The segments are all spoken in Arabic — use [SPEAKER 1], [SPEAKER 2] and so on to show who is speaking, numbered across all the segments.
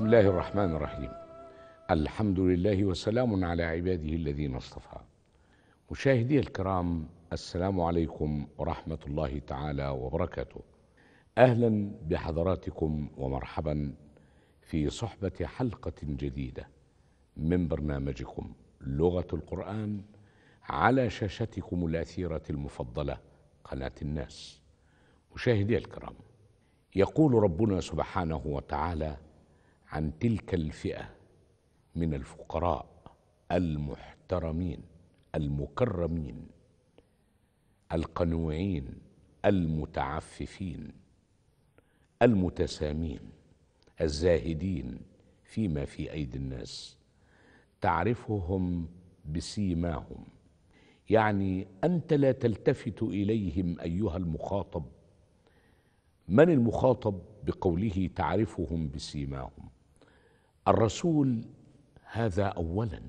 [SPEAKER 1] بسم الله الرحمن الرحيم الحمد لله وسلام على عباده الذين اصطفى مشاهدي الكرام السلام عليكم ورحمة الله تعالى وبركاته أهلا بحضراتكم ومرحبا في صحبة حلقة جديدة من برنامجكم لغة القرآن على شاشتكم الأثيرة المفضلة قناة الناس مشاهدي الكرام يقول ربنا سبحانه وتعالى عن تلك الفئه من الفقراء المحترمين المكرمين القنوعين المتعففين المتسامين الزاهدين فيما في ايدي الناس تعرفهم بسيماهم يعني انت لا تلتفت اليهم ايها المخاطب من المخاطب بقوله تعرفهم بسيماهم الرسول هذا اولا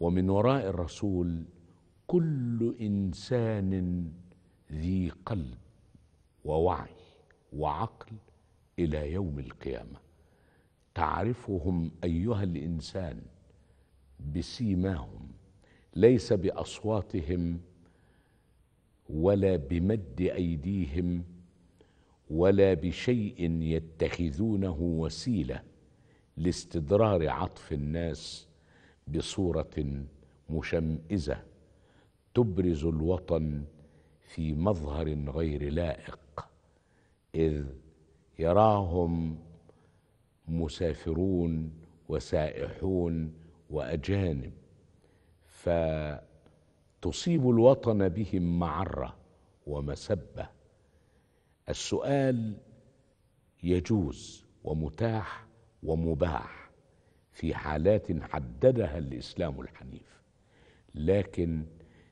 [SPEAKER 1] ومن وراء الرسول كل انسان ذي قلب ووعي وعقل الى يوم القيامه تعرفهم ايها الانسان بسيماهم ليس باصواتهم ولا بمد ايديهم ولا بشيء يتخذونه وسيله لاستدرار عطف الناس بصوره مشمئزه تبرز الوطن في مظهر غير لائق اذ يراهم مسافرون وسائحون واجانب فتصيب الوطن بهم معره ومسبه السؤال يجوز ومتاح ومباح في حالات حددها الاسلام الحنيف لكن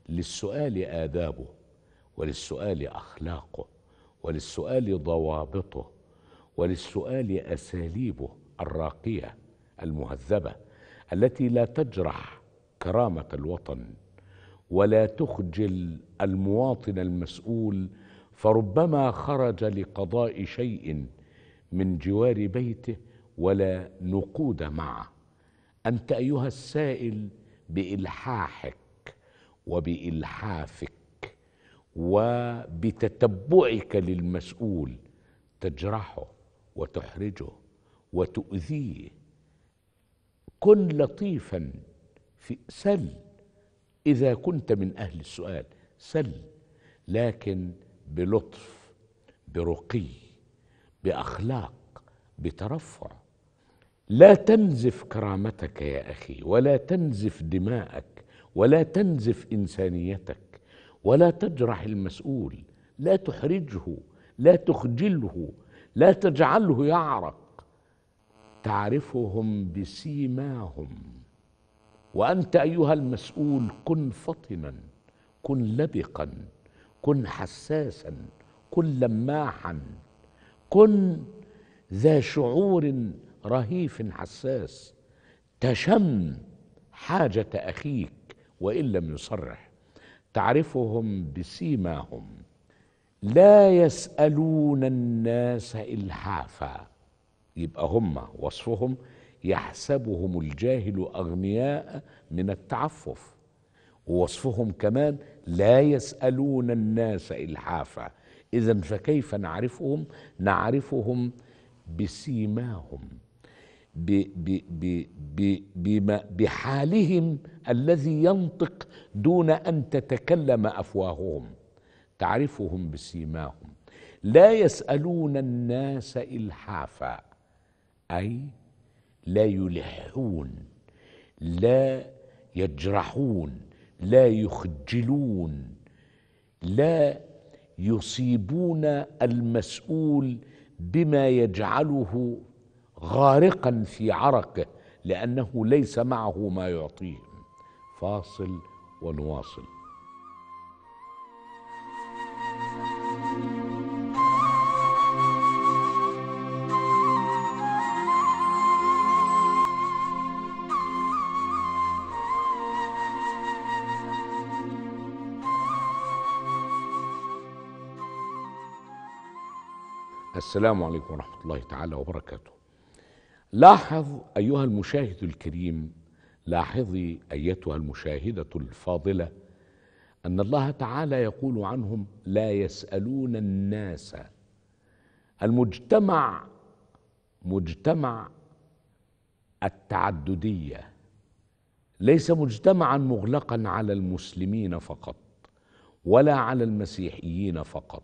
[SPEAKER 1] للسؤال آدابه وللسؤال أخلاقه وللسؤال ضوابطه وللسؤال أساليبه الراقية المهذبة التي لا تجرح كرامة الوطن ولا تخجل المواطن المسؤول فربما خرج لقضاء شيء من جوار بيته ولا نقود معه انت ايها السائل بالحاحك وبالحافك وبتتبعك للمسؤول تجرحه وتحرجه وتؤذيه كن لطيفا في سل اذا كنت من اهل السؤال سل لكن بلطف برقي باخلاق بترفع لا تنزف كرامتك يا اخي ولا تنزف دماءك ولا تنزف انسانيتك ولا تجرح المسؤول لا تحرجه لا تخجله لا تجعله يعرق تعرفهم بسيماهم وانت ايها المسؤول كن فطنا كن لبقا كن حساسا كن لماحا كن ذا شعور رهيف حساس تشم حاجة أخيك وإن لم يصرح تعرفهم بسيماهم لا يسألون الناس إلحافا يبقى هم وصفهم يحسبهم الجاهل أغنياء من التعفف ووصفهم كمان لا يسألون الناس إلحافا إذا فكيف نعرفهم؟ نعرفهم بسيماهم بحالهم الذي ينطق دون ان تتكلم افواههم تعرفهم بسيماهم لا يسالون الناس الحافا اي لا يلحون لا يجرحون لا يخجلون لا يصيبون المسؤول بما يجعله غارقا في عرقه لانه ليس معه ما يعطيهم فاصل ونواصل السلام عليكم ورحمة الله تعالى وبركاته لاحظ أيها المشاهد الكريم لاحظي أيتها المشاهدة الفاضلة أن الله تعالى يقول عنهم لا يسألون الناس المجتمع مجتمع التعدديه ليس مجتمعا مغلقا على المسلمين فقط ولا على المسيحيين فقط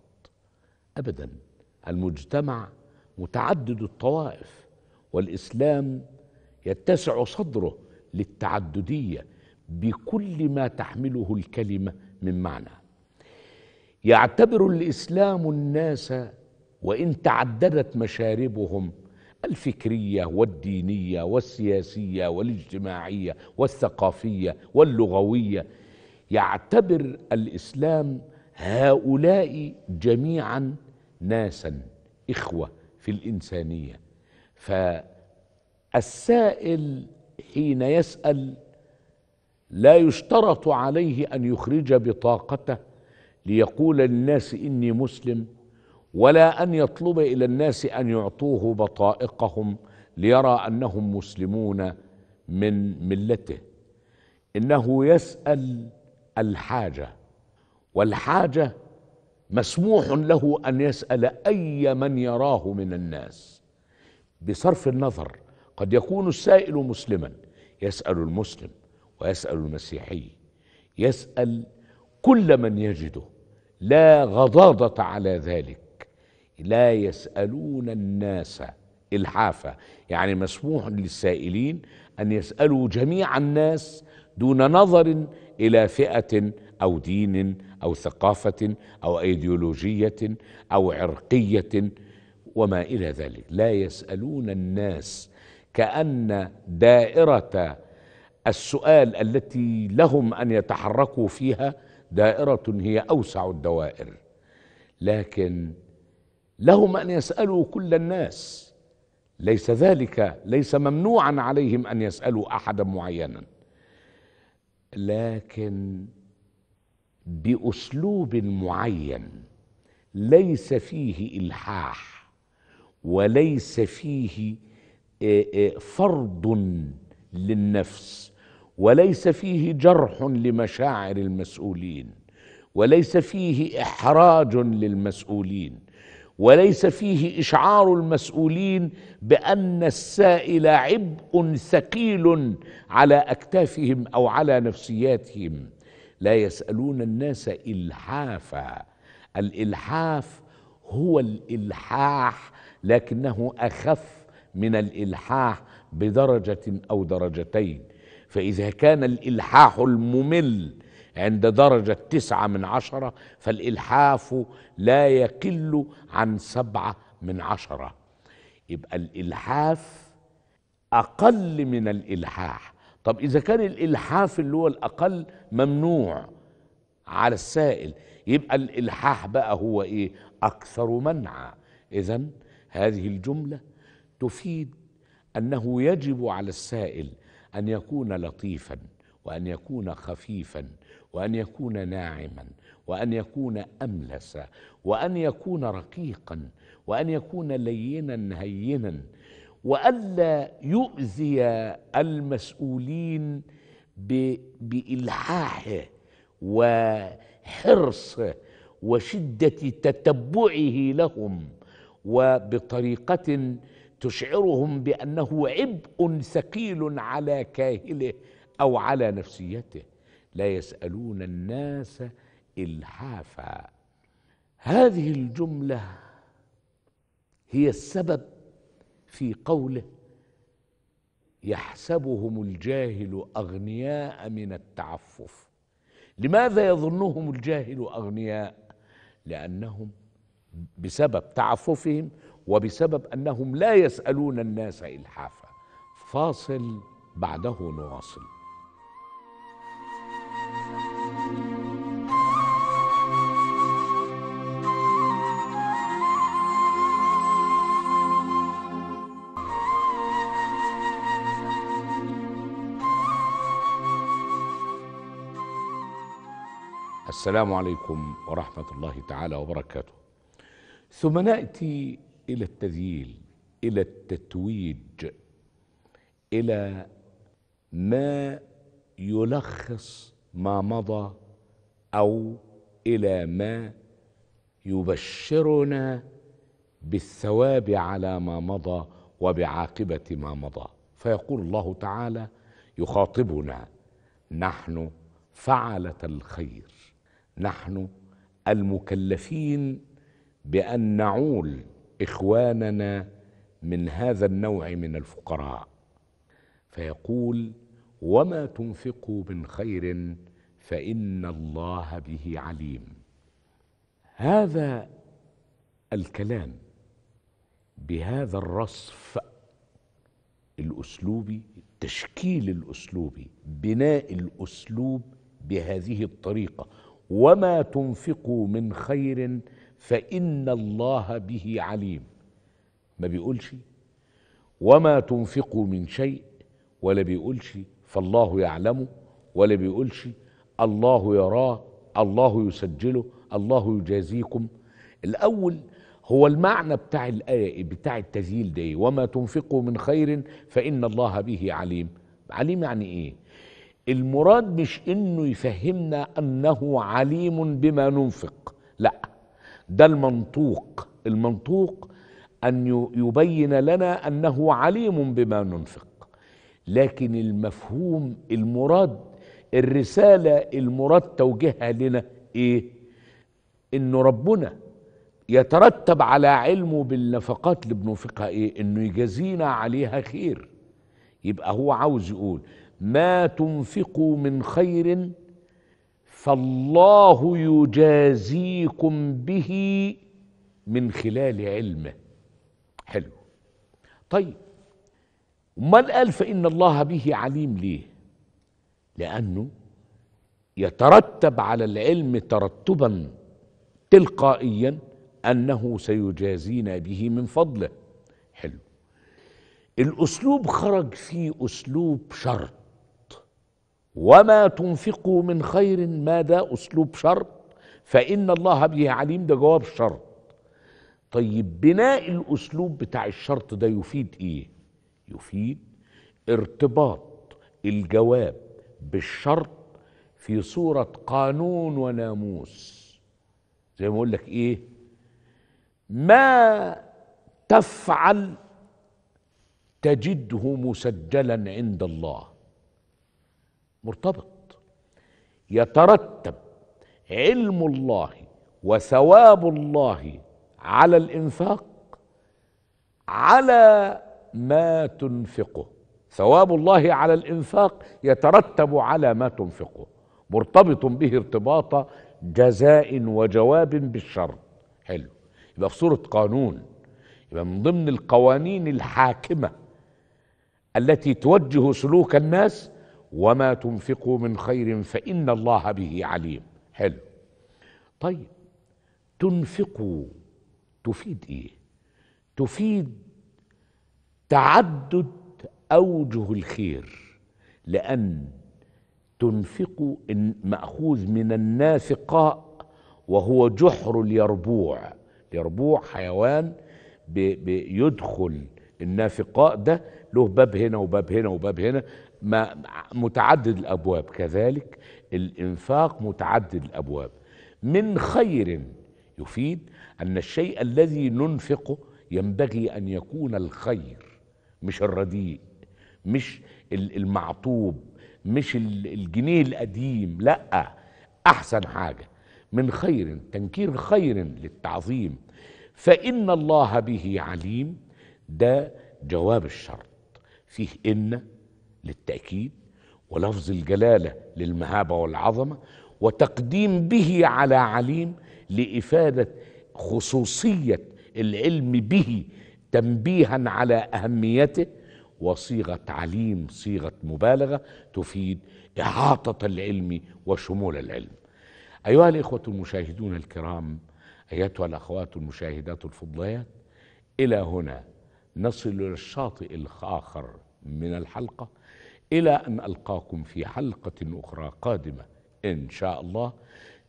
[SPEAKER 1] ابدا المجتمع متعدد الطوائف والإسلام يتسع صدره للتعددية بكل ما تحمله الكلمة من معنى يعتبر الإسلام الناس وإن تعددت مشاربهم الفكرية والدينية والسياسية والاجتماعية والثقافية واللغوية يعتبر الإسلام هؤلاء جميعا ناسا إخوة في الإنسانية فالسائل حين يسأل لا يشترط عليه أن يخرج بطاقته ليقول للناس إني مسلم ولا أن يطلب إلى الناس أن يعطوه بطائقهم ليرى أنهم مسلمون من ملته إنه يسأل الحاجة والحاجة مسموح له أن يسأل أي من يراه من الناس بصرف النظر قد يكون السائل مسلما يسأل المسلم ويسأل المسيحي يسأل كل من يجده لا غضاضة على ذلك لا يسألون الناس إلحافا يعني مسموح للسائلين أن يسألوا جميع الناس دون نظر إلى فئة أو دين أو ثقافة أو أيديولوجية أو عرقية وما إلى ذلك لا يسألون الناس كأن دائرة السؤال التي لهم أن يتحركوا فيها دائرة هي أوسع الدوائر لكن لهم أن يسألوا كل الناس ليس ذلك ليس ممنوعا عليهم أن يسألوا أحدا معينا لكن بأسلوب معين ليس فيه إلحاح وليس فيه آه، آه، فرض للنفس وليس فيه جرح لمشاعر المسؤولين وليس فيه احراج للمسؤولين وليس فيه اشعار المسؤولين بان السائل عبء ثقيل على اكتافهم او على نفسياتهم لا يسالون الناس الحافا الالحاف هو الالحاح لكنه أخف من الإلحاح بدرجة أو درجتين فإذا كان الإلحاح الممل عند درجة تسعة من عشرة فالإلحاف لا يقل عن سبعة من عشرة يبقى الإلحاف أقل من الإلحاح طب إذا كان الإلحاف اللي هو الأقل ممنوع على السائل يبقى الإلحاح بقى هو إيه أكثر منعا إذن هذه الجملة تفيد أنه يجب على السائل أن يكون لطيفا وأن يكون خفيفا وأن يكون ناعما وأن يكون أملس وأن يكون رقيقا وأن يكون لينا هينا وألا يؤذي المسؤولين بإلحاحه وحرصه وشدة تتبعه لهم وبطريقه تشعرهم بانه عبء ثقيل على كاهله او على نفسيته لا يسالون الناس الحافا هذه الجمله هي السبب في قوله يحسبهم الجاهل اغنياء من التعفف لماذا يظنهم الجاهل اغنياء لانهم بسبب تعففهم وبسبب انهم لا يسالون الناس الحافا فاصل بعده نواصل السلام عليكم ورحمه الله تعالى وبركاته ثم ناتي الى التذييل الى التتويج الى ما يلخص ما مضى او الى ما يبشرنا بالثواب على ما مضى وبعاقبه ما مضى فيقول الله تعالى يخاطبنا نحن فعله الخير نحن المكلفين بأن نعول إخواننا من هذا النوع من الفقراء فيقول وما تنفقوا من خير فإن الله به عليم هذا الكلام بهذا الرصف الأسلوبي التشكيل الأسلوبي بناء الأسلوب بهذه الطريقة وما تنفقوا من خير فإن الله به عليم ما بيقولش وما تنفقوا من شيء ولا بيقولش فالله يعلمه ولا بيقولش الله يراه الله يسجله الله يجازيكم الأول هو المعنى بتاع الآية بتاع التسجيل ده وما تنفقوا من خير فإن الله به عليم عليم يعني إيه المراد مش إنه يفهمنا أنه عليم بما ننفق لأ ده المنطوق المنطوق أن يبين لنا أنه عليم بما ننفق لكن المفهوم المراد الرسالة المراد توجيهها لنا إيه؟ إنه ربنا يترتب على علمه بالنفقات اللي بننفقها إيه؟ إنه يجازينا عليها خير يبقى هو عاوز يقول ما تنفقوا من خير فالله يجازيكم به من خلال علمه حلو طيب امال قال فان الله به عليم ليه لانه يترتب على العلم ترتبا تلقائيا انه سيجازينا به من فضله حلو الاسلوب خرج فيه اسلوب شرط وما تنفقوا من خير ما أسلوب شرط فإن الله به عليم ده جواب شرط طيب بناء الأسلوب بتاع الشرط ده يفيد إيه؟ يفيد ارتباط الجواب بالشرط في صورة قانون وناموس زي ما أقول لك إيه؟ ما تفعل تجده مسجلا عند الله مرتبط يترتب علم الله وثواب الله على الانفاق على ما تنفقه ثواب الله على الانفاق يترتب على ما تنفقه مرتبط به ارتباط جزاء وجواب بالشر حلو يبقى في صوره قانون يبقى من ضمن القوانين الحاكمه التي توجه سلوك الناس وما تنفقوا من خير فإن الله به عليم حلو طيب تنفقوا تفيد ايه تفيد تعدد أوجه الخير لأن تنفق مأخوذ من النافقاء وهو جحر اليربوع اليربوع حيوان بيدخل النافقاء ده له باب هنا وباب هنا وباب هنا ما متعدد الابواب كذلك الانفاق متعدد الابواب من خير يفيد ان الشيء الذي ننفقه ينبغي ان يكون الخير مش الرديء مش المعطوب مش الجنيه القديم لا احسن حاجه من خير تنكير خير للتعظيم فان الله به عليم ده جواب الشرط فيه ان للتأكيد ولفظ الجلالة للمهابة والعظمة وتقديم به على عليم لإفادة خصوصية العلم به تنبيها على أهميته وصيغة عليم صيغة مبالغة تفيد إحاطة العلم وشمول العلم أيها الإخوة المشاهدون الكرام أيتها الأخوات المشاهدات الفضليات إلى هنا نصل إلى الشاطئ الآخر من الحلقة الى ان القاكم في حلقه اخرى قادمه ان شاء الله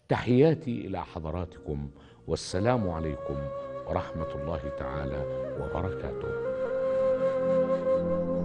[SPEAKER 1] تحياتي الى حضراتكم والسلام عليكم ورحمه الله تعالى وبركاته